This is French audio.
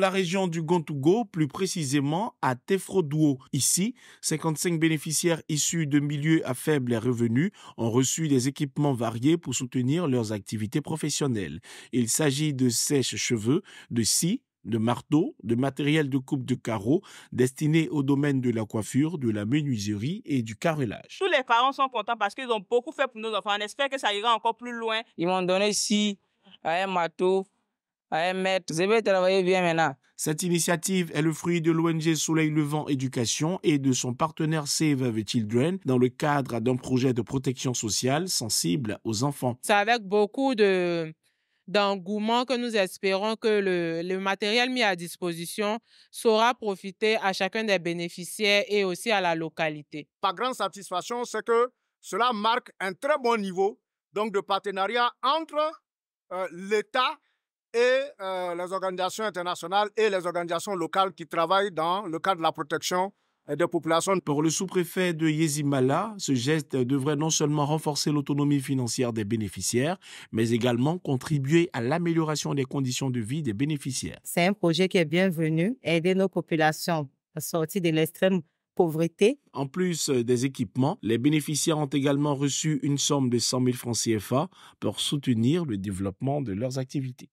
la région du Gontougo, plus précisément à Tefrodouo. Ici, 55 bénéficiaires issus de milieux à faible revenu ont reçu des équipements variés pour soutenir leurs activités professionnelles. Il s'agit de sèches cheveux de scies, de marteaux, de matériel de coupe de carreaux destiné au domaine de la coiffure, de la menuiserie et du carrelage. Tous les parents sont contents parce qu'ils ont beaucoup fait pour nos enfants. On espère que ça ira encore plus loin. Ils m'ont donné scie, un marteau cette initiative est le fruit de l'ONG Soleil Levant Éducation et de son partenaire Save the Children dans le cadre d'un projet de protection sociale sensible aux enfants. C'est avec beaucoup de d'engouement que nous espérons que le, matériel mis à disposition saura profiter à chacun des bénéficiaires et aussi à la localité. Pas grande satisfaction, c'est que cela marque un très bon niveau donc de partenariat entre euh, l'État et euh, les organisations internationales et les organisations locales qui travaillent dans le cadre de la protection euh, des populations. Pour le sous-préfet de Yezimala, ce geste devrait non seulement renforcer l'autonomie financière des bénéficiaires, mais également contribuer à l'amélioration des conditions de vie des bénéficiaires. C'est un projet qui est bienvenu, aider nos populations à sortir de l'extrême pauvreté. En plus euh, des équipements, les bénéficiaires ont également reçu une somme de 100 000 francs CFA pour soutenir le développement de leurs activités.